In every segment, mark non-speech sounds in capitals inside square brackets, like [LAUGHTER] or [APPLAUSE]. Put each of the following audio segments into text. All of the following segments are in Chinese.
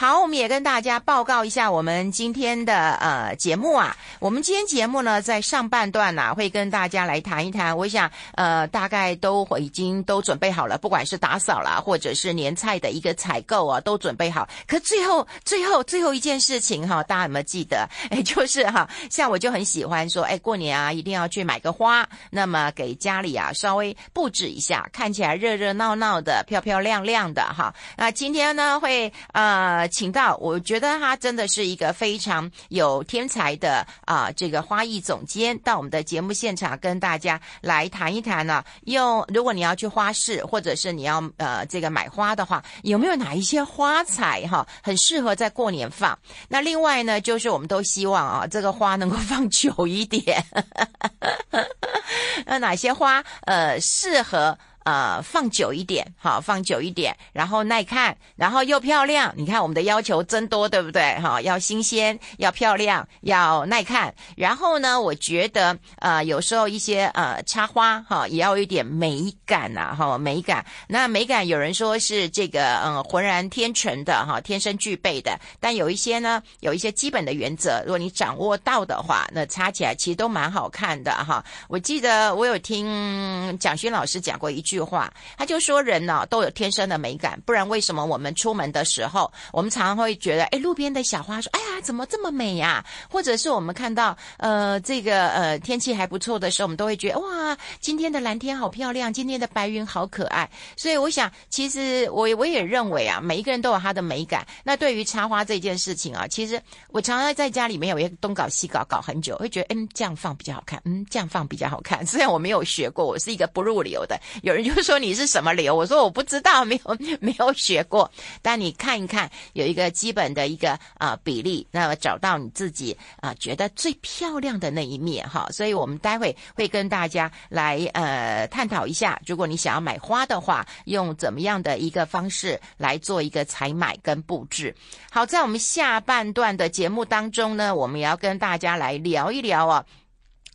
好，我们也跟大家报告一下我们今天的呃节目啊。我们今天节目呢，在上半段呢，会跟大家来谈一谈。我想呃，大概都已经都准备好了，不管是打扫啦，或者是年菜的一个采购啊，都准备好。可最后最后最后一件事情哈，大家有没有记得？[LAUGHS] 哎，就是哈，像我就很喜欢说，哎，过年啊，一定要去买个花，那么给家里啊稍微布置一下，看起来热热闹闹的，漂漂亮亮的哈。那今天呢，会呃。请到，我觉得他真的是一个非常有天才的啊，这个花艺总监到我们的节目现场跟大家来谈一谈呢。用如果你要去花市，或者是你要呃这个买花的话，有没有哪一些花材哈很适合在过年放？那另外呢，就是我们都希望啊，这个花能够放久一点。[LAUGHS] 那哪些花呃适合？呃，放久一点，哈，放久一点，然后耐看，然后又漂亮。你看我们的要求增多，对不对？哈，要新鲜，要漂亮，要耐看。然后呢，我觉得呃，有时候一些呃插花哈，也要一点美感呐，哈，美感。那美感有人说是这个嗯浑然天成的哈，天生具备的。但有一些呢，有一些基本的原则，如果你掌握到的话，那插起来其实都蛮好看的哈。我记得我有听蒋勋老师讲过一句。话，他就说人呢都有天生的美感，不然为什么我们出门的时候，我们常常会觉得，哎，路边的小花说，哎呀，怎么这么美呀？或者是我们看到，呃，这个呃天气还不错的时候，我们都会觉得，哇，今天的蓝天好漂亮，今天的白云好可爱。所以我想，其实我我也认为啊，每一个人都有他的美感。那对于插花这件事情啊，其实我常常在家里面也个东搞西搞，搞很久，会觉得，嗯，这样放比较好看，嗯，这样放比较好看。虽然我没有学过，我是一个不入流的，有人。就说你是什么流？我说我不知道，没有 [LAUGHS] 没有学过。但你看一看，有一个基本的一个啊比例，那么找到你自己啊觉得最漂亮的那一面哈。所以我们待会会跟大家来呃探讨一下，如果你想要买花的话，用怎么样的一个方式来做一个采买跟布置。好，在我们下半段的节目当中呢，我们也要跟大家来聊一聊啊。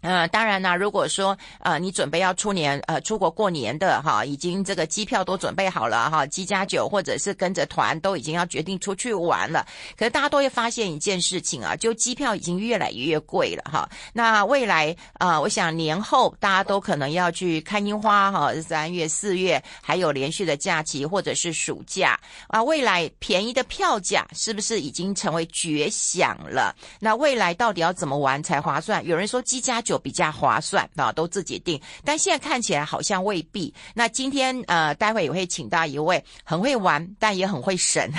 嗯，当然啦，如果说呃，你准备要出年呃出国过年的哈，已经这个机票都准备好了哈，机加酒或者是跟着团都已经要决定出去玩了。可是大家都会发现一件事情啊，就机票已经越来越贵了哈。那未来啊，我想年后大家都可能要去看樱花哈，三月、四月还有连续的假期或者是暑假啊，未来便宜的票价是不是已经成为绝响了？那未来到底要怎么玩才划算？有人说机加酒。比较划算啊，都自己定。但现在看起来好像未必。那今天呃，待会也会请到一位很会玩但也很会省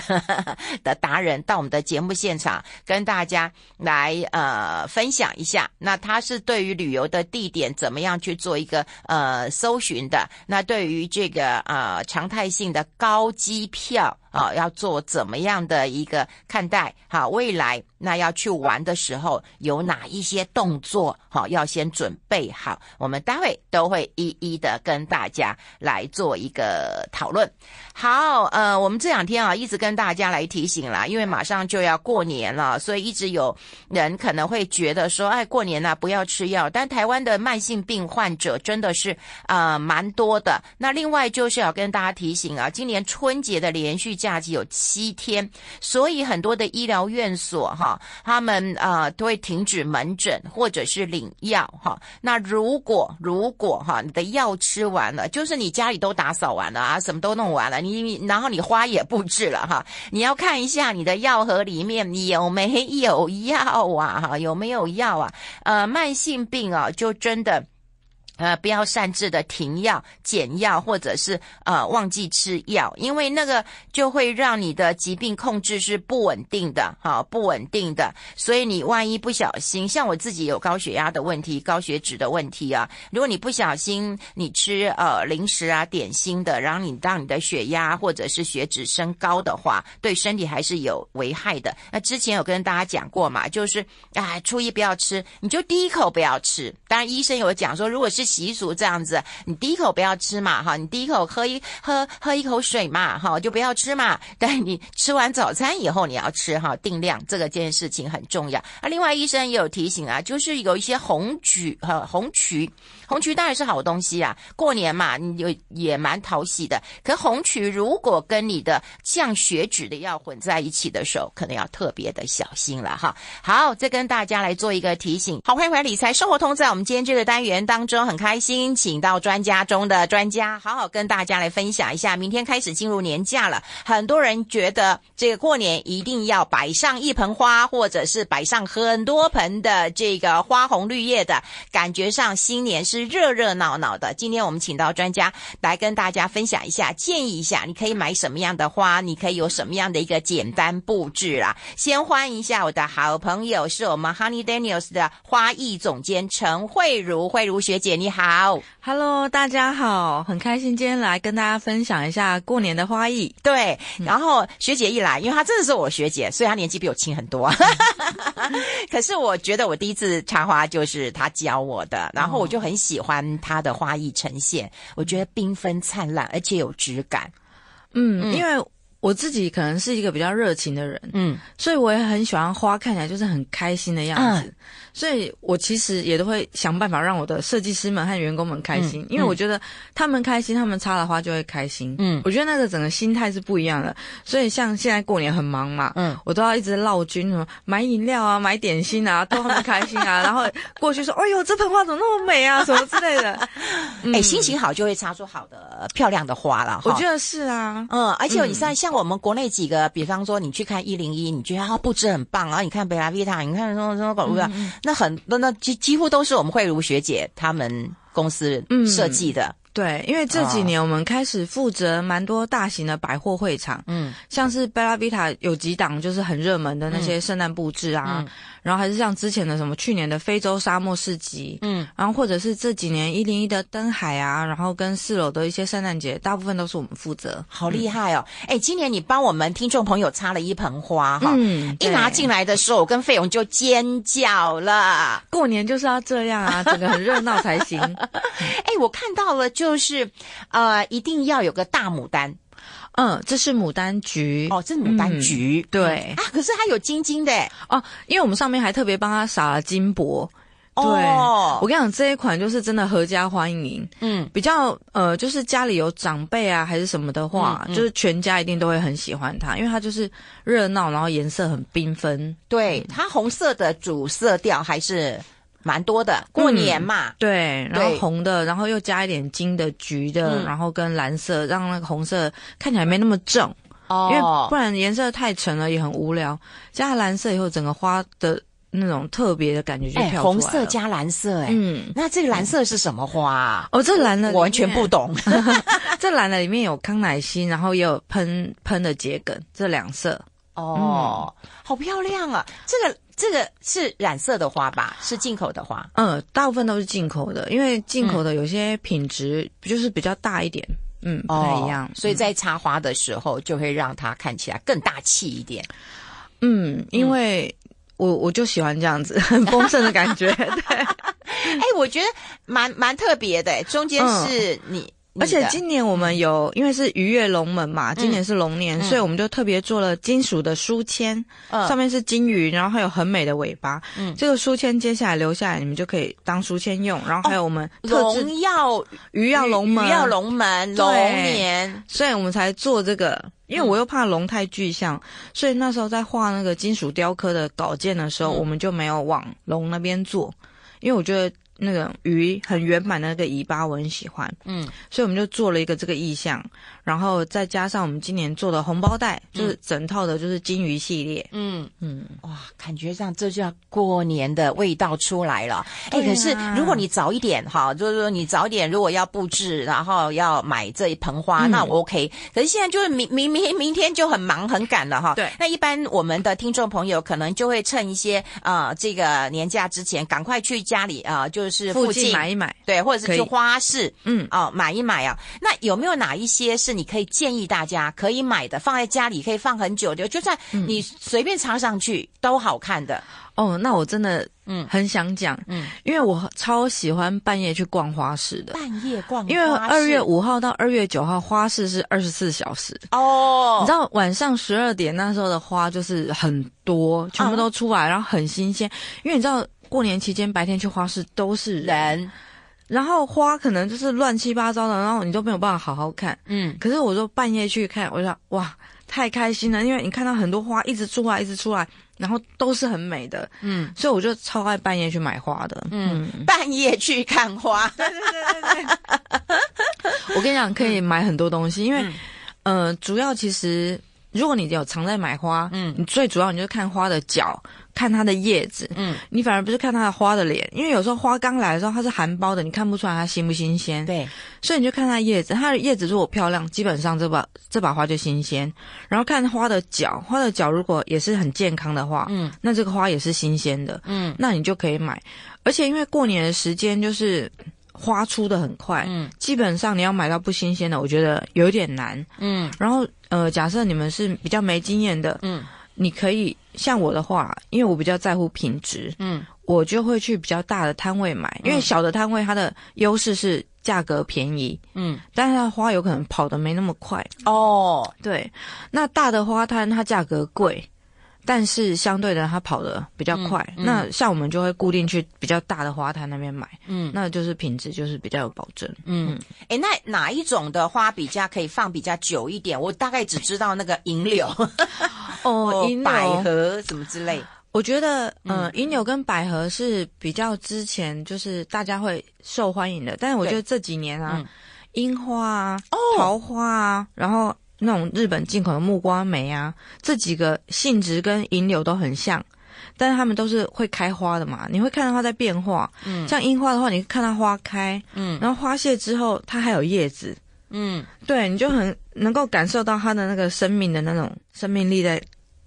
的达人到我们的节目现场，跟大家来呃分享一下。那他是对于旅游的地点怎么样去做一个呃搜寻的？那对于这个呃常态性的高机票。啊，要做怎么样的一个看待？哈，未来那要去玩的时候有哪一些动作？哈，要先准备好。我们待会都会一一的跟大家来做一个讨论。好，呃，我们这两天啊一直跟大家来提醒啦，因为马上就要过年了，所以一直有人可能会觉得说，哎，过年呢不要吃药。但台湾的慢性病患者真的是呃蛮多的。那另外就是要跟大家提醒啊，今年春节的连续假。假期有七天，所以很多的医疗院所哈，他们啊都会停止门诊或者是领药哈。那如果如果哈，你的药吃完了，就是你家里都打扫完了啊，什么都弄完了，你然后你花也布置了哈，你要看一下你的药盒里面有没有药啊哈，有没有药啊？呃，慢性病啊，就真的。呃，不要擅自的停药、减药，或者是呃忘记吃药，因为那个就会让你的疾病控制是不稳定的，好不稳定的。所以你万一不小心，像我自己有高血压的问题、高血脂的问题啊，如果你不小心你吃呃零食啊、点心的，然后你让你的血压或者是血脂升高的话，对身体还是有危害的。那之前有跟大家讲过嘛，就是啊初一不要吃，你就第一口不要吃。当然，医生有讲说，如果是习俗这样子，你第一口不要吃嘛，哈，你第一口喝一喝喝一口水嘛，哈，就不要吃嘛。但你吃完早餐以后你要吃哈，定量这个件事情很重要。啊，另外医生也有提醒啊，就是有一些红曲和红曲。红曲当然是好东西啊，过年嘛，你就也蛮讨喜的。可红曲如果跟你的降血脂的药混在一起的时候，可能要特别的小心了哈。好，再跟大家来做一个提醒。好，欢迎回来，理财生活通，在我们今天这个单元当中，很开心，请到专家中的专家，好好跟大家来分享一下。明天开始进入年假了，很多人觉得这个过年一定要摆上一盆花，或者是摆上很多盆的这个花红绿叶的，感觉上新年是。热热闹闹的，今天我们请到专家来跟大家分享一下，建议一下，你可以买什么样的花，你可以有什么样的一个简单布置啦。先欢迎一下我的好朋友，是我们 Honey Daniels 的花艺总监陈慧茹，慧茹学姐，你好，Hello，大家好，很开心今天来跟大家分享一下过年的花艺。对，然后学姐一来，因为她真的是我学姐，所以她年纪比我轻很多，[LAUGHS] 可是我觉得我第一次插花就是她教我的，然后我就很喜。喜欢它的花艺呈现，我觉得缤纷灿烂，而且有质感。嗯，因为我自己可能是一个比较热情的人，嗯，所以我也很喜欢花，看起来就是很开心的样子。所以，我其实也都会想办法让我的设计师们和员工们开心，因为我觉得他们开心，他们插的花就会开心。嗯，我觉得那个整个心态是不一样的。所以，像现在过年很忙嘛，嗯，我都要一直闹军什么买饮料啊、买点心啊，[LAUGHS] 他很开心啊。然后过去说：“哎呦，这盆花怎么那么美啊？” [LAUGHS] 什么之类的。[LAUGHS] 哎，心情好就会插出好的、漂亮的花了。我觉得是啊，嗯，而且你现在像我们国内几个，比方说你去看一零一，你觉得布置很棒啊。你看北拉维塔，你看什么什么搞不嗯那很那那几几乎都是我们慧茹学姐他们公司设计的，对，因为这几年我们开始负责蛮多大型的百货会场，嗯，像是贝拉比塔有几档就是很热门的那些圣诞布置啊。然后还是像之前的什么去年的非洲沙漠市集，嗯，然后或者是这几年一零一的灯海啊，然后跟四楼的一些圣诞节，大部分都是我们负责，好厉害哦！哎，今年你帮我们听众朋友插了一盆花哈，嗯，一拿进来的时候，我跟费勇就尖叫了，过年就是要这样啊，整个很热闹才行。哎，我看到了，就是，呃，一定要有个大牡丹。嗯，这是牡丹菊哦，这是牡丹菊，对啊，可是它有金金的哦，因为我们上面还特别帮它撒了金箔。对，我跟你讲，这一款就是真的合家欢迎，嗯，比较呃，就是家里有长辈啊还是什么的话，就是全家一定都会很喜欢它，因为它就是热闹，然后颜色很缤纷。对，它红色的主色调还是。蛮多的，过年嘛，对，然后红的，然后又加一点金的、橘的，然后跟蓝色，让那个红色看起来没那么正哦，因为不然颜色太沉了也很无聊。加了蓝色以后，整个花的那种特别的感觉就跳出来红色加蓝色，哎，嗯，那这个蓝色是什么花？哦，这蓝的完全不懂。[LAUGHS] 这蓝的里面有康乃馨，然后也有喷喷的桔梗，这两色哦，好漂亮啊，这个。这个是染色的花吧？是进口的花？嗯，大部分都是进口的，因为进口的有些品质就是比较大一点？嗯，不太一样，所以在插花的时候就会让它看起来更大气一点。嗯，因为我我就喜欢这样子，很 [LAUGHS] 丰盛的感觉。对，哎，我觉得蛮蛮特别的，中间是你。而且今年我们有，因为是鱼跃龙门嘛，今年是龙年，所以我们就特别做了金属的书签，上面是金鱼，然后还有很美的尾巴。嗯，这个书签接下来留下来，你们就可以当书签用。然后还有我们龙要鱼要龙门，鱼要龙门，龙年，所以我们才做这个。因为我又怕龙太具象，所以那时候在画那个金属雕刻的稿件的时候，我们就没有往龙那边做，因为我觉得。那个鱼很圆满的那个尾巴，我很喜欢。嗯，所以我们就做了一个这个意象。然后再加上我们今年做的红包袋，就是整套的，就是金鱼系列。嗯嗯，哇，感觉上这叫过年的味道出来了。哎，可是如果你早一点哈，就是说你早点如果要布置，然后要买这一盆花，那 OK。可是现在就是明明明明天就很忙很赶了哈。对。那一般我们的听众朋友可能就会趁一些啊这个年假之前，赶快去家里啊，就是附近买一买，对，或者是去花市，嗯，哦，买一买啊。那有没有哪一些是？你可以建议大家可以买的放在家里，可以放很久的，就算你随便插上去都好看的。哦，那我真的嗯很想讲，嗯，因为我超喜欢半夜去逛花市的。半夜逛，因为二月五号到二月九号花市是二十四小时哦。你知道晚上十二点那时候的花就是很多，全部都出来，然后很新鲜。因为你知道过年期间白天去花市都是人。然后花可能就是乱七八糟的，然后你都没有办法好好看，嗯。可是我就半夜去看，我就想哇，太开心了，因为你看到很多花一直出来，一直出来，然后都是很美的，嗯。所以我就超爱半夜去买花的，嗯。半夜去看花，对对对对对。[LAUGHS] 我跟你讲，可以买很多东西，因为，呃，主要其实如果你有常在买花，嗯，你最主要你就看花的角。看它的叶子，嗯，你反而不是看它的花的脸，因为有时候花刚来的时候它是含苞的，你看不出来它新不新鲜，对，所以你就看它叶子，它的叶子如果漂亮，基本上这把这把花就新鲜。然后看花的角，花的角如果也是很健康的话，嗯，那这个花也是新鲜的，嗯，那你就可以买。而且因为过年的时间就是花出的很快，嗯，基本上你要买到不新鲜的，我觉得有点难，嗯。然后呃，假设你们是比较没经验的，嗯，你可以。像我的话，因为我比较在乎品质，嗯，我就会去比较大的摊位买，因为小的摊位它的优势是价格便宜，嗯，但是它花有可能跑的没那么快哦。对，那大的花摊它价格贵。但是相对的，它跑的比较快。那像我们就会固定去比较大的花坛那边买，嗯，那就是品质就是比较有保证。嗯，哎，那哪一种的花比较可以放比较久一点？我大概只知道那个银柳，哦，[LAUGHS] 银百合什么之类。我觉得，嗯，银柳跟百合是比较之前就是大家会受欢迎的。但是我觉得这几年啊，樱花啊，桃花啊，然后。那种日本进口的木瓜梅啊，这几个性质跟银柳都很像，但是它们都是会开花的嘛，你会看到它在变化。嗯，像樱花的话，你看到花开，嗯，然后花谢之后它还有叶子，嗯，对，你就很能够感受到它的那个生命的那种生命力在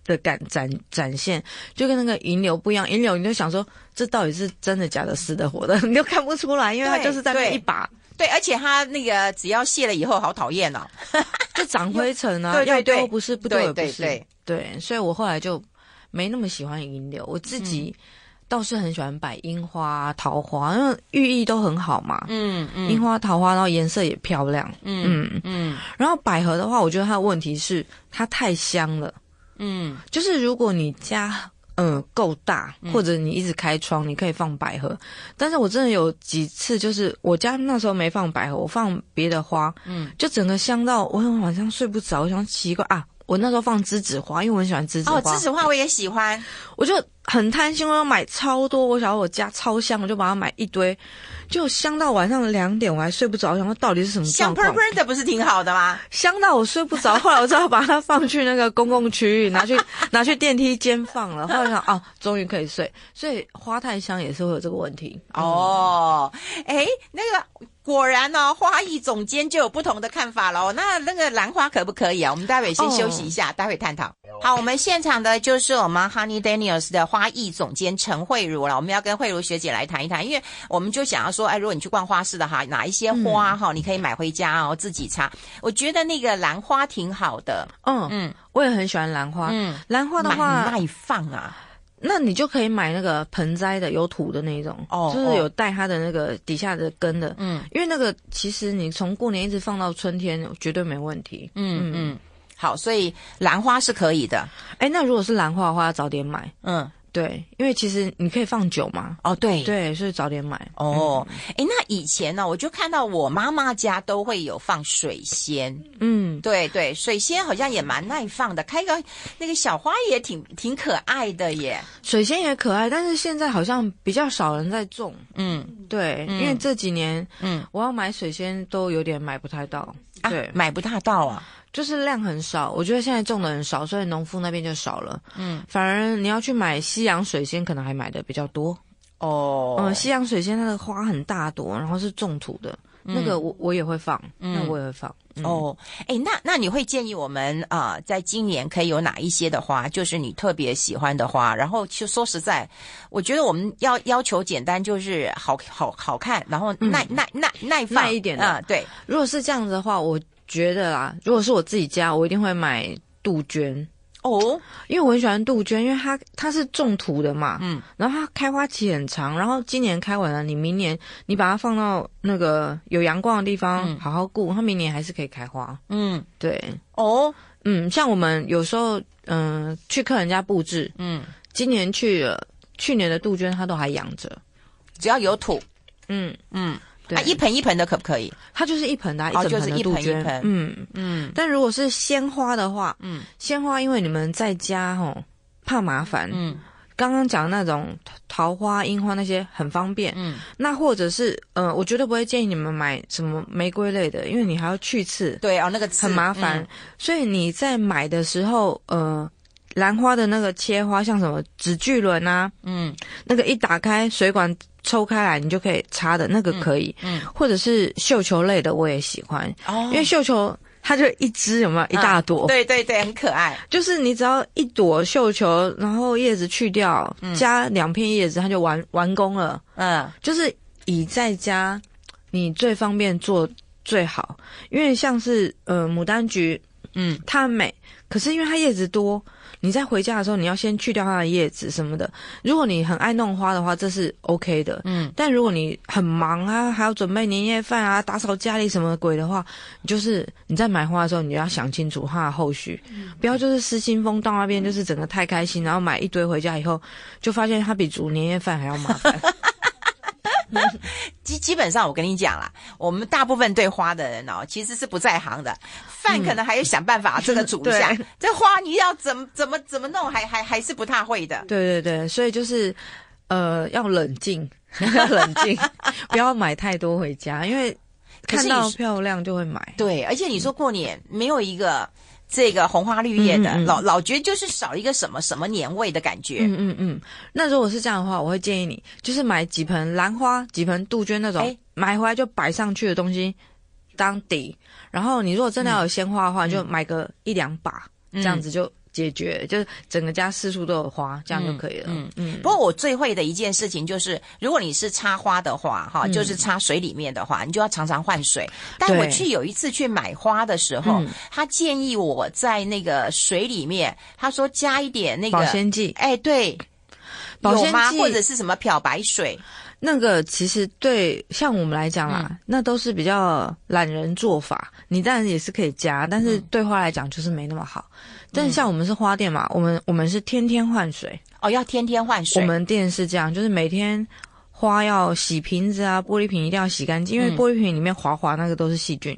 的感展展现，就跟那个银柳不一样。银柳你就想说这到底是真的假的，死的活的，[LAUGHS] 你就看不出来，因为它就是在一把。对，而且它那个只要卸了以后，好讨厌哦，[LAUGHS] 就长灰尘啊，[LAUGHS] 要都不是不对，对对，所以我后来就没那么喜欢银柳，我自己倒是很喜欢摆樱花、桃花，因为寓意都很好嘛，嗯嗯，樱花、桃花，然后颜色也漂亮，嗯嗯，然后百合的话，我觉得它的问题是它太香了，嗯，就是如果你家。嗯，够大，或者你一直开窗，你可以放百合。但是我真的有几次，就是我家那时候没放百合，我放别的花，嗯，就整个香到，我很晚上睡不着，我想奇怪啊，我那时候放栀子花，因为我很喜欢栀子花。哦，栀子花我也喜欢，我就。很贪心，我要买超多，我想要我家超香，我就把它买一堆，就香到晚上两点我还睡不着，想说到底是什么香喷喷的不是挺好的吗？香到我睡不着，后来我只好把它放去那个公共区域，拿去 [LAUGHS] 拿去电梯间放了，后来想哦，终于可以睡。所以花太香也是会有这个问题哦。哎，那个果然哦，花艺总监就有不同的看法喽。那那个兰花可不可以啊？我们待会先休息一下，待会探讨。好，我们现场的就是我们 Honey Daniels 的花。花艺总监陈慧茹啦，我们要跟慧茹学姐来谈一谈，因为我们就想要说，哎，如果你去逛花市的哈，哪一些花哈，你可以买回家哦，自己插。我觉得那个兰花挺好的，嗯嗯，我也很喜欢兰花，嗯，兰花的话，耐放啊，那你就可以买那个盆栽的，有土的那种，哦，就是有带它的那个底下的根的，嗯，因为那个其实你从过年一直放到春天，绝对没问题，嗯嗯，好，所以兰花是可以的，哎，那如果是兰花的话，早点买，嗯。对，因为其实你可以放久嘛。哦，对，对，所以早点买。哦，哎，那以前呢，我就看到我妈妈家都会有放水仙。嗯，对对，水仙好像也蛮耐放的，开个那个小花也挺挺可爱的耶。水仙也可爱，但是现在好像比较少人在种。嗯，对，因为这几年，嗯，我要买水仙都有点买不太到。对，买不大到啊，就是量很少。我觉得现在种的很少，所以农夫那边就少了。嗯，反而你要去买西洋水仙，可能还买的比较多。哦，嗯，西洋水仙它的花很大朵，然后是种土的。那个我我也会放，那我也会放哦。哎，那那你会建议我们啊，在今年可以有哪一些的花？就是你特别喜欢的花。然后其实说实在，我觉得我们要要求简单，就是好好好看，然后耐耐耐耐放一点的啊。对，如果是这样子的话，我觉得啊，如果是我自己家，我一定会买杜鹃。哦，因为我很喜欢杜鹃，因为它它是种土的嘛，嗯，然后它开花期很长，然后今年开完了，你明年你把它放到那个有阳光的地方，好好顾，它明年还是可以开花。嗯，对。哦，嗯，像我们有时候嗯去客人家布置，嗯，今年去去年的杜鹃它都还养着，只要有土，嗯嗯。啊，一盆一盆的可不可以？它就是一盆的，一整盆。杜鹃，嗯嗯。但如果是鲜花的话，嗯，鲜花因为你们在家吼怕麻烦，嗯，刚刚讲的那种桃花、樱花那些很方便，嗯。那或者是，嗯，我绝对不会建议你们买什么玫瑰类的，因为你还要去刺，对啊，那个很麻烦。所以你在买的时候，呃，兰花的那个切花，像什么紫巨轮啊，嗯，那个一打开水管。抽开来，你就可以插的那个可以，嗯，或者是绣球类的，我也喜欢，哦，因为绣球它就一只有没有一大朵？对对对，很可爱。就是你只要一朵绣球，然后叶子去掉，加两片叶子，它就完完工了。嗯，就是以在家你最方便做最好，因为像是呃牡丹菊，嗯，它很美，可是因为它叶子多。你在回家的时候，你要先去掉它的叶子什么的。如果你很爱弄花的话，这是 OK 的。嗯，但如果你很忙啊，还要准备年夜饭啊，打扫家里什么鬼的话，就是你在买花的时候，你要想清楚它的后续，不要就是失心疯到那边，就是整个太开心，然后买一堆回家以后，就发现它比煮年夜饭还要麻烦。[LAUGHS] [LAUGHS] 基基本上，我跟你讲啦，我们大部分对花的人哦，其实是不在行的。饭可能还要想办法这个煮一下，这花你要怎么怎么怎么弄，还还还是不太会的。对对对，所以就是，呃，要冷静，要 [LAUGHS] 冷静，不要买太多回家，因为看到漂亮就会买。对，而且你说过年没有一个。这个红花绿叶的老老觉得就是少一个什么什么年味的感觉。嗯嗯嗯。那如果是这样的话，我会建议你，就是买几盆兰花、几盆杜鹃那种，买回来就摆上去的东西当底。然后你如果真的要有鲜花的话，就买个一两把，这样子就。解决就是整个家四处都有花，这样就可以了。嗯嗯。不过我最会的一件事情就是，如果你是插花的话，哈，就是插水里面的话，你就要常常换水。但我去有一次去买花的时候，他建议我在那个水里面，他说加一点那个保鲜剂。哎，对，保鲜剂或者是什么漂白水。那个其实对像我们来讲啦，那都是比较懒人做法。你当然也是可以加，但是对花来讲就是没那么好。但像我们是花店嘛，我们我们是天天换水哦，要天天换水。我们店是这样，就是每天花要洗瓶子啊，玻璃瓶一定要洗干净，因为玻璃瓶里面滑滑那个都是细菌，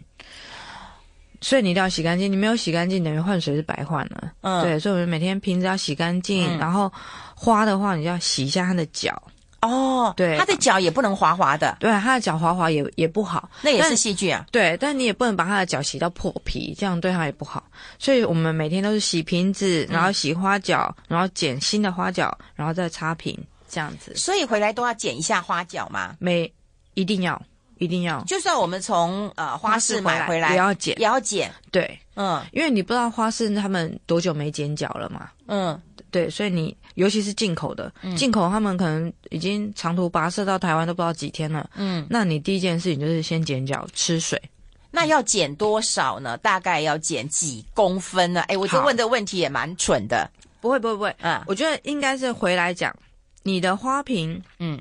所以你一定要洗干净。你没有洗干净，等于换水是白换了。嗯，对，所以我们每天瓶子要洗干净，然后花的话，你就要洗一下它的脚。哦，对，他的脚也不能滑滑的。对，他的脚滑滑也也不好。那也是细菌啊。对，但你也不能把他的脚洗到破皮，这样对他也不好。所以我们每天都是洗瓶子，然后洗花脚，然后剪新的花脚，然后再擦瓶，这样子。所以回来都要剪一下花脚吗？每一定要，一定要。就算我们从呃花市买回来，也要剪，也要剪。对，嗯，因为你不知道花市他们多久没剪脚了嘛。嗯。对，所以你尤其是进口的，进口他们可能已经长途跋涉到台湾都不知道几天了。嗯，那你第一件事情就是先剪脚吃水，那要剪多少呢？大概要剪几公分呢？哎，我就问的问题也蛮蠢的。不会不会不会，嗯，我觉得应该是回来讲你的花瓶，嗯。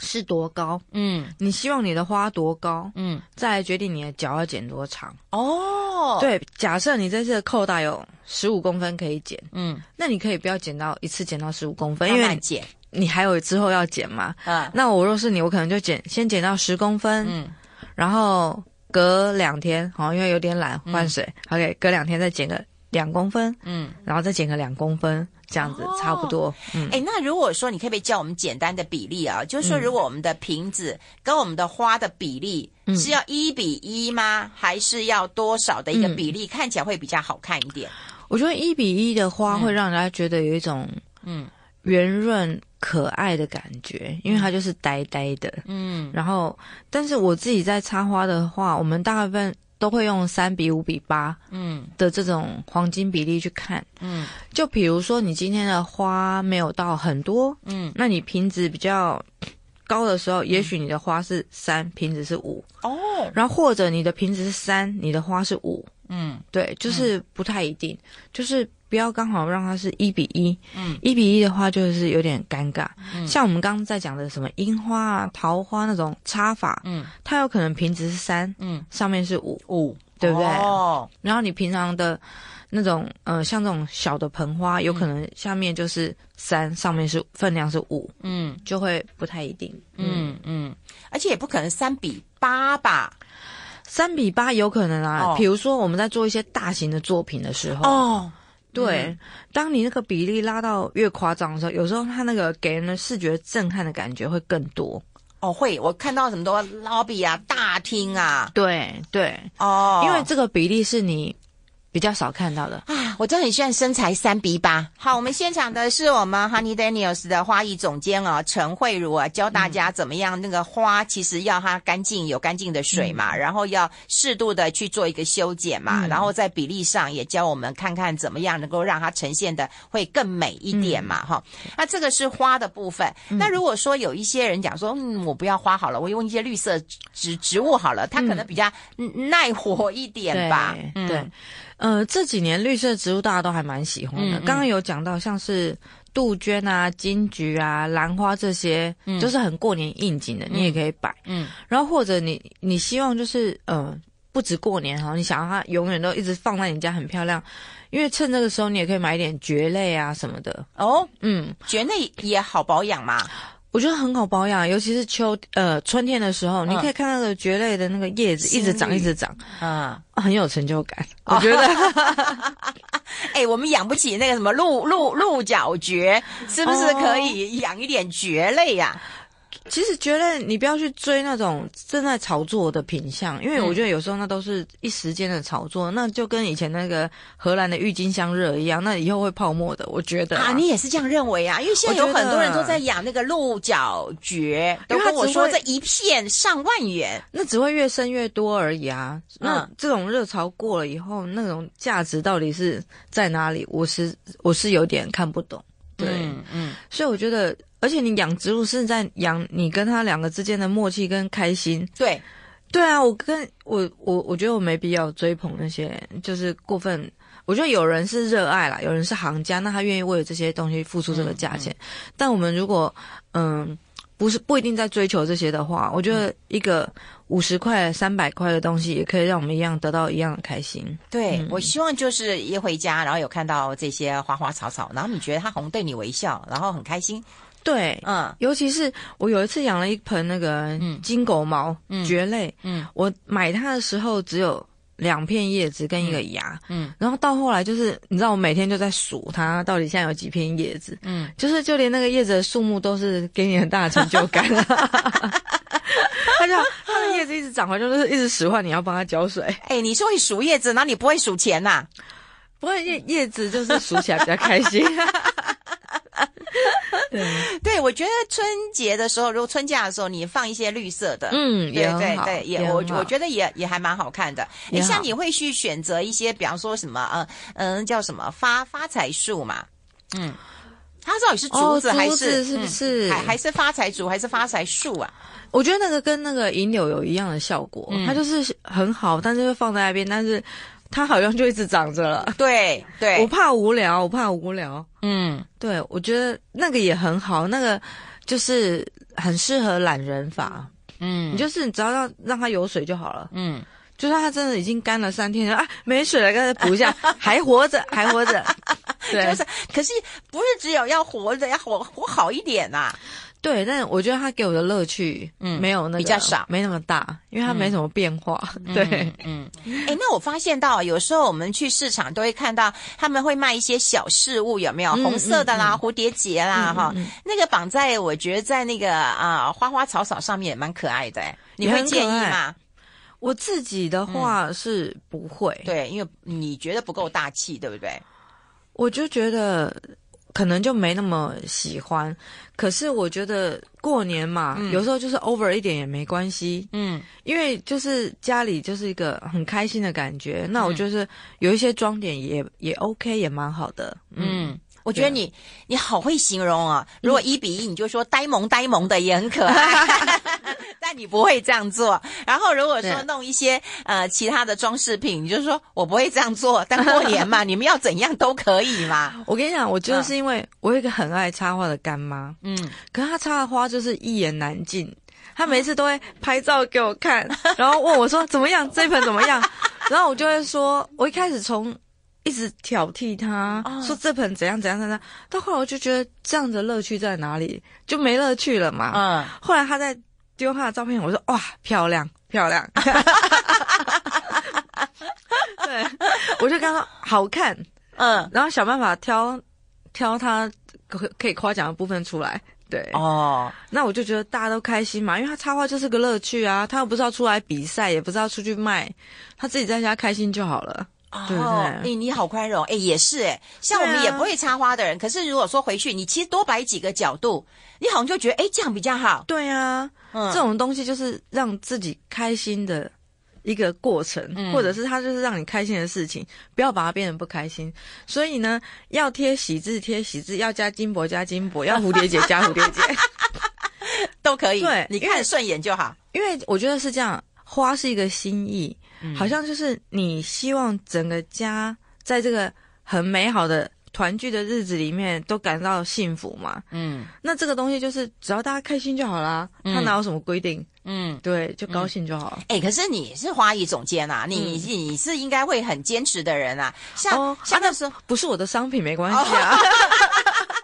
是多高？嗯，你希望你的花多高？嗯，再来决定你的脚要剪多长哦。对，假设你这次的扣带有十五公分可以剪，嗯，那你可以不要剪到一次剪到十五公分，因为你你还有之后要剪嘛。嗯，那我若是你，我可能就剪先剪到十公分，嗯，然后隔两天哦，因为有点懒换水，OK，隔两天再剪个两公分，嗯，然后再剪个两公分。这样子差不多。哎，那如果说你可以不可以教我们简单的比例啊？就是说，如果我们的瓶子跟我们的花的比例是要一比一吗？还是要多少的一个比例？看起来会比较好看一点？我觉得一比一的花会让人家觉得有一种嗯圆润可爱的感觉，因为它就是呆呆的。嗯，然后，但是我自己在插花的话，我们大部分。都会用三比五比八嗯的这种黄金比例去看嗯，就比如说你今天的花没有到很多嗯，那你瓶子比较。高的时候，也许你的花是三，瓶子是五哦，然后或者你的瓶子是三，你的花是五，嗯，对，就是不太一定，就是不要刚好让它是一比一，嗯，一比一的话就是有点尴尬，嗯，像我们刚刚在讲的什么樱花啊、桃花那种插法，嗯，它有可能瓶子是三，嗯，上面是五五，对不对？哦，然后你平常的。那种呃，像这种小的盆花，有可能下面就是三，上面是分量是五，嗯，就会不太一定，嗯嗯，而且也不可能三比八吧？三比八有可能啊，比如说我们在做一些大型的作品的时候，哦，对，当你那个比例拉到越夸张的时候，有时候它那个给人的视觉震撼的感觉会更多哦。会，我看到什么都 lobby 啊，大厅啊，对对，哦，因为这个比例是你。比较少看到的啊！我真的很喜欢身材三比八。好，我们现场的是我们 Honey Daniels 的花艺总监哦，陈慧茹啊，教大家怎么样那个花其实要它干净，有干净的水嘛，然后要适度的去做一个修剪嘛，然后在比例上也教我们看看怎么样能够让它呈现的会更美一点嘛，哈。那这个是花的部分。那如果说有一些人讲说，嗯，我不要花好了，我用一些绿色植植物好了，它可能比较耐火一点吧，对。呃，这几年绿色植物大家都还蛮喜欢的。刚刚有讲到，像是杜鹃啊、金桔啊、兰花这些，就是很过年应景的，你也可以摆。嗯，然后或者你你希望就是呃，不止过年哈，你想要它永远都一直放在你家很漂亮，因为趁这个时候你也可以买点蕨类啊什么的。哦，嗯，蕨类也好保养嘛。我觉得很好保养，尤其是秋呃春天的时候，你可以看到的蕨类的那个叶子一直长一直长，啊，很有成就感。[LAUGHS] 我觉得，[LAUGHS] 哎，我们养不起那个什么鹿鹿鹿角蕨，是不是可以养一点蕨类呀？其实觉得你不要去追那种正在炒作的品相，因为我觉得有时候那都是一时间的炒作，那就跟以前那个荷兰的郁金香热一样，那以后会泡沫的。我觉得啊，你也是这样认为啊，因为现在有很多人都在养那个鹿角蕨，都为我说这一片上万元，那只会越升越多而已啊。那这种热潮过了以后，那种价值到底是在哪里？我是我是有点看不懂。对，嗯，所以我觉得，而且你养植物是在养你跟他两个之间的默契跟开心。对，对啊，我跟我我我觉得我没必要追捧那些，就是过分。我觉得有人是热爱啦，有人是行家，那他愿意为了这些东西付出这个价钱。但我们如果嗯，不是不一定在追求这些的话，我觉得一个。五十块、三百块的东西也可以让我们一样得到一样的开心。对，我希望就是一回家，然后有看到这些花花草草，然后你觉得它红对你微笑，然后很开心。对，嗯，尤其是我有一次养了一盆那个金狗毛蕨类，嗯，我买它的时候只有两片叶子跟一个芽，嗯，然后到后来就是你知道我每天就在数它到底现在有几片叶子，嗯，就是就连那个叶子的数目都是给你很大的成就感。[LAUGHS] 它 [LAUGHS] 就它的叶子一直长，好像就是一直使唤你要帮它浇水。哎，你说数叶子，那你不会数钱呐？不会，叶叶子就是数起来比较开心。[LAUGHS] 对，对我觉得春节的时候，如果春假的时候，你放一些绿色的，嗯，也对对也我我觉得也也还蛮好看的。你像你会去选择一些，比方说什么呃嗯叫什么发发财树嘛，嗯。它到底是竹子还是是不是还还是发财竹还是发财树啊？我觉得那个跟那个银柳有一样的效果，它就是很好，但是放在那边，但是它好像就一直长着了。对对，我怕无聊，我怕无聊。嗯，对我觉得那个也很好，那个就是很适合懒人法。嗯，你就是你只要让让它有水就好了。嗯，就算它真的已经干了三天，啊，没水了，刚才补一下，还活着，还活着。[LAUGHS] 就是，可是不是只有要活着，要活活好一点呐？对，但我觉得他给我的乐趣，嗯，没有那个比较少，没那么大，因为他没什么变化。[LAUGHS] 对，嗯，哎，那我发现到有时候我们去市场都会看到，他们会卖一些小饰物，有没有？红色的啦，蝴蝶结啦，哈，那个绑在我觉得在那个啊花花草草上面也蛮可爱的，你会建议吗？我自己的话是不会，对，因为你觉得不够大气，对不对？我就觉得可能就没那么喜欢，可是我觉得过年嘛，有时候就是 over 一点也没关系，嗯，因为就是家里就是一个很开心的感觉，那我就是有一些装点也也 OK，也蛮好的，嗯。我觉得你你好会形容啊！如果一比一，你就说呆萌呆萌的也很可爱，[LAUGHS] 但你不会这样做。然后如果说弄一些呃其他的装饰品，你就说我不会这样做。但过年嘛，[LAUGHS] 你们要怎样都可以嘛。我跟你讲，我就是因为我有一个很爱插花的干妈，嗯，可她插的花就是一言难尽。她每次都会拍照给我看，然后问我说怎么样，这盆怎么样？然后我就会说，我一开始从。一直挑剔他说这盆怎样怎样怎样，到后来我就觉得这样的乐趣在哪里就没乐趣了嘛。嗯，后来他在丢他的照片，我说哇漂亮漂亮，[LAUGHS] 对我就跟他好看，嗯，然后想办法挑挑他可可以夸奖的部分出来，对哦，那我就觉得大家都开心嘛，因为他插画就是个乐趣啊，他又不是要出来比赛，也不是要出去卖，他自己在家开心就好了。哦，你你好宽容，哎，也是哎，像我们也不会插花的人，可是如果说回去，你其实多摆几个角度，你好像就觉得哎这样比较好。对啊，嗯，这种东西就是让自己开心的一个过程，或者是它就是让你开心的事情，不要把它变成不开心。所以呢，要贴喜字，贴喜字，要加金箔，加金箔，要蝴蝶结，加蝴蝶结，[LAUGHS] 都可以。对，你看顺眼就好。因为我觉得是这样。花是一个心意，好像就是你希望整个家在这个很美好的团聚的日子里面都感到幸福嘛。嗯，那这个东西就是只要大家开心就好啦，他哪有什么规定？嗯，对，就高兴就好了。哎，可是你是花艺总监啊，你你是应该会很坚持的人啊。像像那时候，不是我的商品没关系啊。[LAUGHS]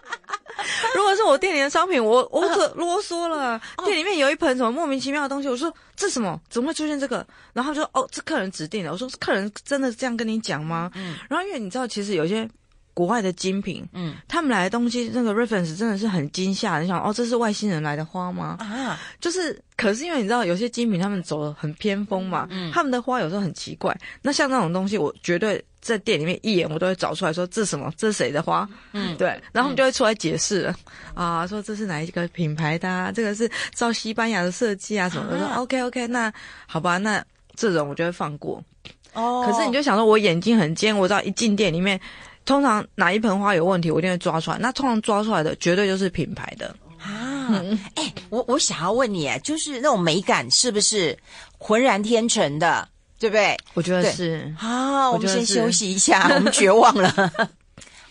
[LAUGHS] 如果是我店里的商品，我我可啰嗦了。店里面有一盆什么莫名其妙的东西，我说这什么怎么会出现这个？然后就说哦，这客人指定的。我说客人真的这样跟你讲吗？嗯。然后因为你知道，其实有些国外的精品，嗯，他们来的东西那个 reference 真的是很惊吓，你想哦，这是外星人来的花吗？啊，就是。可是因为你知道，有些精品他们走的很偏锋嘛，嗯，他们的花有时候很奇怪。那像那种东西，我绝对。在店里面一眼我都会找出来说这什么这是谁的花？嗯，对，然后我们就会出来解释，啊，说这是哪一个品牌的，这个是照西班牙的设计啊什么的。说 OK OK，那好吧，那这种我就会放过。哦，可是你就想说我眼睛很尖，我知道一进店里面，通常哪一盆花有问题，我一定会抓出来。那通常抓出来的绝对就是品牌的啊。哎，我我想要问你，就是那种美感是不是浑然天成的？对不对？我觉得是啊，我们先休息一下，我们绝望了。[LAUGHS]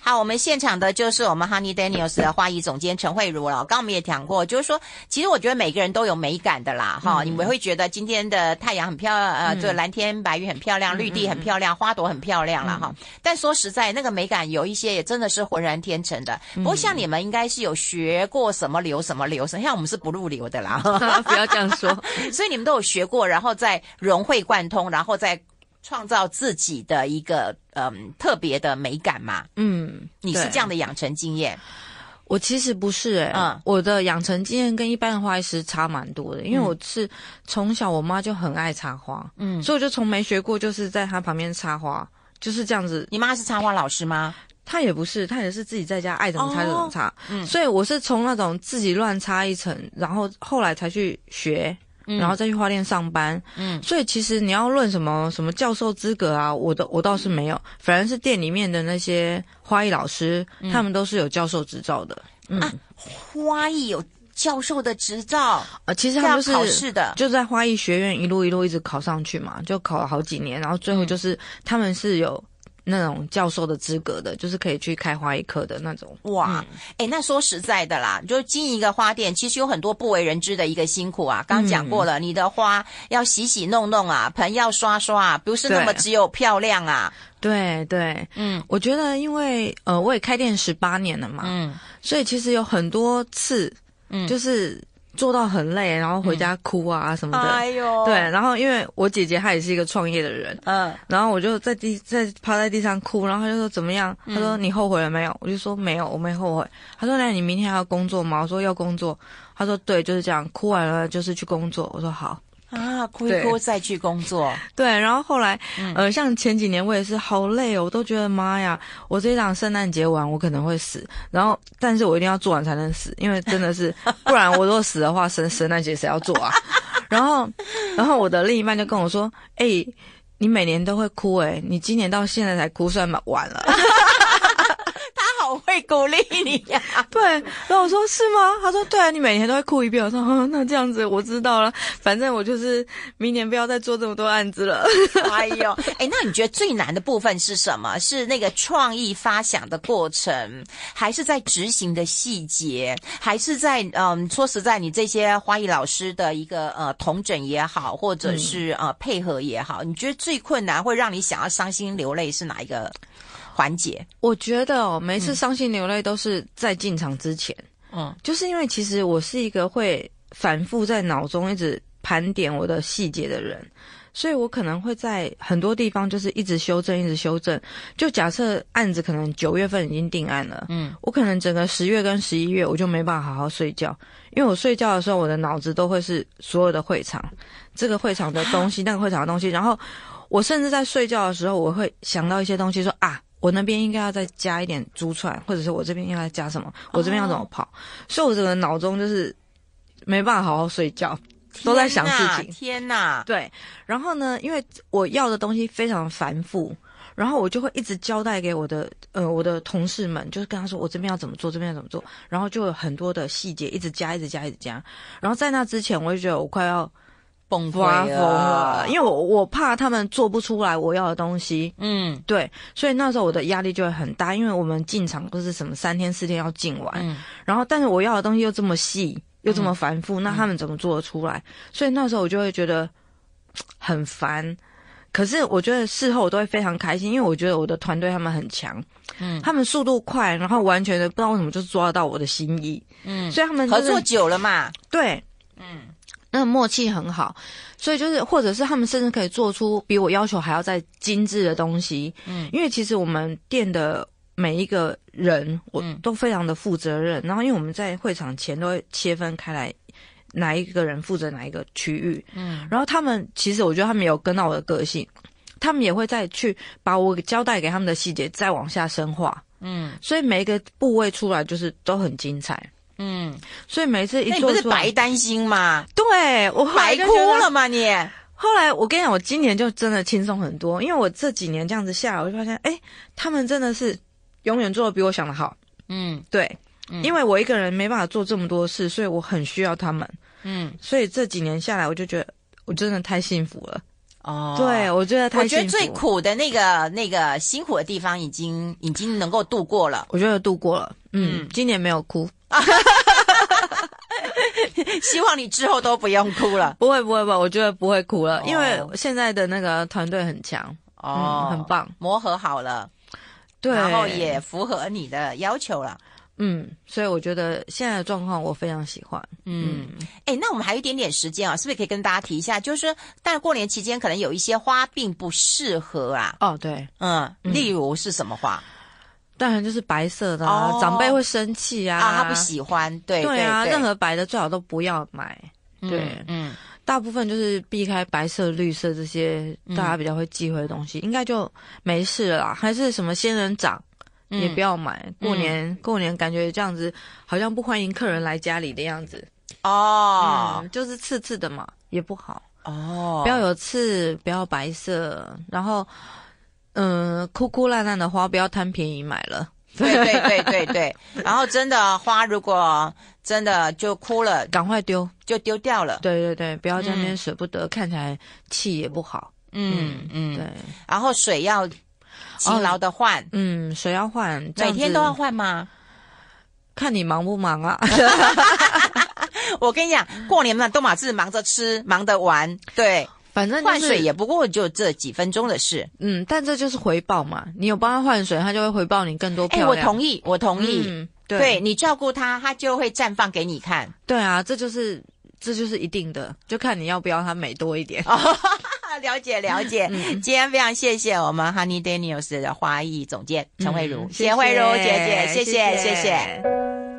好，我们现场的就是我们 Honey Daniels 的花艺总监陈慧茹了。刚刚我们也讲过，就是说，其实我觉得每个人都有美感的啦，哈。你们会觉得今天的太阳很漂，呃，就蓝天白云很漂亮，绿地很漂亮，花朵很漂亮了，哈。但说实在，那个美感有一些也真的是浑然天成的。不过像你们应该是有学过什么流什么流，像我们是不入流的啦，[LAUGHS] 不要这样说。[LAUGHS] 所以你们都有学过，然后再融会贯通，然后再。创造自己的一个嗯特别的美感嘛？嗯，你是这样的养成经验？我其实不是哎，嗯，我的养成经验跟一般的花艺师差蛮多的，因为我是从小我妈就很爱插花，嗯，所以我就从没学过，就是在她旁边插花就是这样子。你妈是插花老师吗？她也不是，她也是自己在家爱怎么插就怎么插，嗯，所以我是从那种自己乱插一层，然后后来才去学。然后再去花店上班，嗯，所以其实你要论什么什么教授资格啊，我都我倒是没有，反而是店里面的那些花艺老师，他们都是有教授执照的。嗯，花艺有教授的执照啊，其实他就是，的，就在花艺学院一路一路一直考上去嘛，就考了好几年，然后最后就是他们是有。那种教授的资格的，就是可以去开花艺课的那种。哇，哎，那说实在的啦，就经营一个花店，其实有很多不为人知的一个辛苦啊。刚讲过了，你的花要洗洗弄弄啊，盆要刷刷，不是那么只有漂亮啊。对对，嗯，我觉得因为呃，我也开店十八年了嘛，嗯，所以其实有很多次，嗯，就是。做到很累，然后回家哭啊什么的，对。然后因为我姐姐她也是一个创业的人，嗯，然后我就在地在趴在地上哭，然后她就说怎么样？她说你后悔了没有？我就说没有，我没后悔。她说那你明天还要工作吗？我说要工作。她说对，就是这样，哭完了就是去工作。我说好。啊，哭一哭再去工作。[LAUGHS] 对，然后后来，呃，像前几年我也是好累哦，我都觉得妈呀，我这一场圣诞节完我可能会死。然后，但是我一定要做完才能死，因为真的是，[LAUGHS] 不然我如果死的话，圣圣诞节谁要做啊？[LAUGHS] 然后，然后我的另一半就跟我说：“哎，你每年都会哭，哎，你今年到现在才哭，算晚了。”我会鼓励你呀。[LAUGHS] 对，然后我说是吗？他说对啊，你每天都会哭一遍。我说 [LAUGHS] 那这样子我知道了，反正我就是明年不要再做这么多案子了。[LAUGHS] 哎呦，哎，那你觉得最难的部分是什么？是那个创意发想的过程，还是在执行的细节，还是在嗯？说实在，你这些花艺老师的一个呃同整也好，或者是呃配合也好，你觉得最困难，会让你想要伤心流泪是哪一个？缓解，我觉得哦，每次伤心流泪都是在进场之前，嗯，就是因为其实我是一个会反复在脑中一直盘点我的细节的人，所以我可能会在很多地方就是一直修正，一直修正。就假设案子可能九月份已经定案了，嗯，我可能整个十月跟十一月我就没办法好好睡觉，因为我睡觉的时候我的脑子都会是所有的会场，这个会场的东西，[GASPS] 那个会场的东西，然后我甚至在睡觉的时候我会想到一些东西，说啊。我那边应该要再加一点猪串，或者是我这边应该加什么？我这边要怎么跑？所以，我整个脑中就是没办法好好睡觉，都在想事情。天哪！对。然后呢，因为我要的东西非常繁复，然后我就会一直交代给我的呃我的同事们，就是跟他说我这边要怎么做，这边要怎么做，然后就有很多的细节一直加，一直加，一直加。然后在那之前，我就觉得我快要。发疯了，因为我我怕他们做不出来我要的东西，嗯，对，所以那时候我的压力就会很大，因为我们进场都是什么三天四天要进完，嗯，然后但是我要的东西又这么细，又这么繁复，那他们怎么做得出来？所以那时候我就会觉得很烦，可是我觉得事后我都会非常开心，因为我觉得我的团队他们很强，嗯，他们速度快，然后完全的不知道为什么就抓得到我的心意，嗯，所以他们合作久了嘛，对，嗯。那默契很好，所以就是，或者是他们甚至可以做出比我要求还要再精致的东西。嗯，因为其实我们店的每一个人我都非常的负责任。然后因为我们在会场前都会切分开来，哪一个人负责哪一个区域。嗯，然后他们其实我觉得他们有跟到我的个性，他们也会再去把我交代给他们的细节再往下深化。嗯，所以每一个部位出来就是都很精彩。嗯，所以每次一做，你不是白担心吗？对我白哭了嘛？你后来我跟你讲，我今年就真的轻松很多，因为我这几年这样子下，来，我就发现，哎，他们真的是永远做的比我想的好。嗯，对，因为我一个人没办法做这么多事，所以我很需要他们。嗯，所以这几年下来，我就觉得我真的太幸福了。哦，对我觉得太幸福。我觉得最苦的那个那个辛苦的地方，已经已经能够度过了。我觉得度过了。嗯，今年没有哭。啊哈哈哈哈哈！希望你之后都不用哭了。不会，不会，不，我觉得不会哭了，因为现在的那个团队很强，哦，很棒，磨合好了，然后也符合你的要求了，嗯，所以我觉得现在的状况我非常喜欢。嗯，哎，那我们还有一点点时间啊，是不是可以跟大家提一下？就是但过年期间，可能有一些花并不适合啊。哦，对，嗯，例如是什么花？当然就是白色的啦，长辈会生气啊，他不喜欢，对对啊，任何白的最好都不要买，对，嗯，大部分就是避开白色、绿色这些大家比较会忌讳的东西，应该就没事啦。还是什么仙人掌也不要买，过年过年感觉这样子好像不欢迎客人来家里的样子哦，就是刺刺的嘛，也不好哦，不要有刺，不要白色，然后。嗯，枯枯烂烂的花不要贪便宜买了。对对对对对。[LAUGHS] 然后真的花，如果真的就枯了，赶快丢，就丢掉了。对对对，不要在那边舍不得，看起来气也不好。嗯嗯，对。然后水要勤劳的换。嗯，水要换，每天都要换吗？看你忙不忙啊。[LAUGHS] 我跟你讲，过年嘛，都马自忙着吃，忙着玩，对。反正换水也不过就这几分钟的事，嗯，但这就是回报嘛。你有帮他换水，他就会回报你更多漂亮。哎，我同意，我同意。对，你照顾他，他就会绽放给你看。对啊，这就是这就是一定的，就看你要不要他美多一点。了解 [LAUGHS] 了解，今天非常谢谢我们 Honey Daniels 的花艺总监陈慧茹，谢慧茹姐姐，谢谢谢谢。